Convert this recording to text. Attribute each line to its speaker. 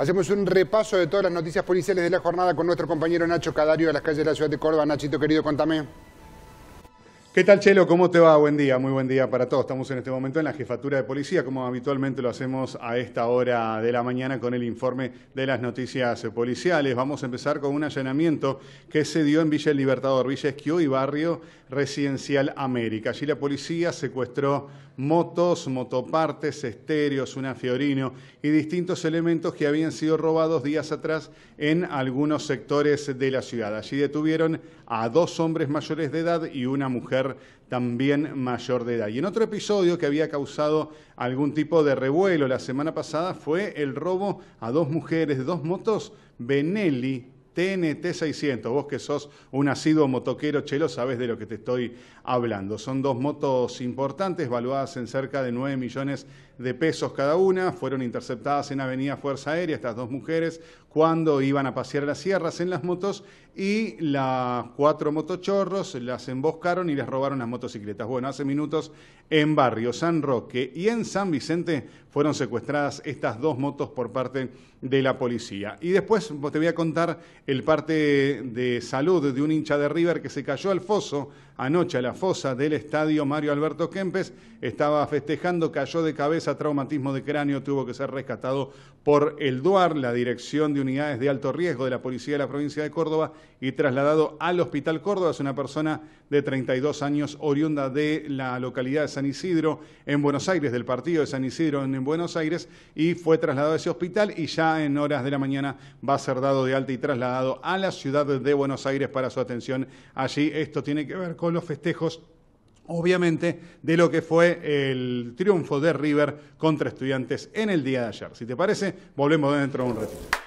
Speaker 1: Hacemos un repaso de todas las noticias policiales de la jornada con nuestro compañero Nacho Cadario de las calles de la ciudad de Córdoba. Nachito, querido, contame. ¿Qué tal, Chelo? ¿Cómo te va? Buen día, muy buen día para todos. Estamos en este momento en la jefatura de policía, como habitualmente lo hacemos a esta hora de la mañana con el informe de las noticias policiales. Vamos a empezar con un allanamiento que se dio en Villa El Libertador, Villa Esquio y barrio Residencial América. Allí la policía secuestró motos, motopartes, estéreos, una Fiorino y distintos elementos que habían sido robados días atrás en algunos sectores de la ciudad. Allí detuvieron a dos hombres mayores de edad y una mujer también mayor de edad. Y en otro episodio que había causado algún tipo de revuelo la semana pasada fue el robo a dos mujeres de dos motos Benelli TNT 600. Vos que sos un asiduo motoquero chelo, sabés de lo que te estoy hablando. Son dos motos importantes, valuadas en cerca de 9 millones de pesos cada una. Fueron interceptadas en Avenida Fuerza Aérea estas dos mujeres cuando iban a pasear las sierras en las motos y las cuatro motochorros las emboscaron y les robaron las motocicletas. Bueno, hace minutos en Barrio San Roque y en San Vicente fueron secuestradas estas dos motos por parte de la policía. Y después te voy a contar el parte de salud de un hincha de River que se cayó al foso Anoche a la fosa del estadio Mario Alberto Kempes estaba festejando, cayó de cabeza, traumatismo de cráneo, tuvo que ser rescatado por el DUAR, la Dirección de Unidades de Alto Riesgo de la Policía de la Provincia de Córdoba, y trasladado al Hospital Córdoba. Es una persona de 32 años, oriunda de la localidad de San Isidro, en Buenos Aires, del partido de San Isidro en Buenos Aires, y fue trasladado a ese hospital y ya en horas de la mañana va a ser dado de alta y trasladado a la ciudad de Buenos Aires para su atención allí. Esto tiene que ver con los festejos obviamente, de lo que fue el triunfo de River contra estudiantes en el día de ayer. Si te parece, volvemos dentro de un ratito.